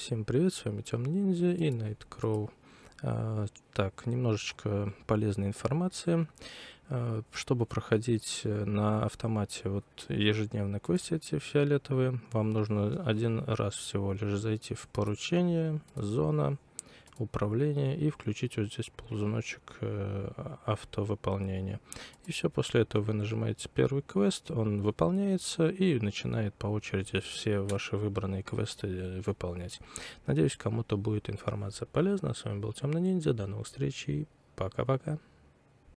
Всем привет, с вами Темный Ниндзя и Найт так, немножечко полезной информации. А, чтобы проходить э, на автомате вот ежедневные квест эти фиолетовые, вам нужно один раз всего лишь зайти в поручение, зона, управление и включить вот здесь ползуночек э, автовыполнения. И все, после этого вы нажимаете первый квест, он выполняется и начинает по очереди все ваши выбранные квесты э, выполнять. Надеюсь, кому-то будет информация полезна. С вами был Темный Ниндзя, до новых встреч и пока-пока.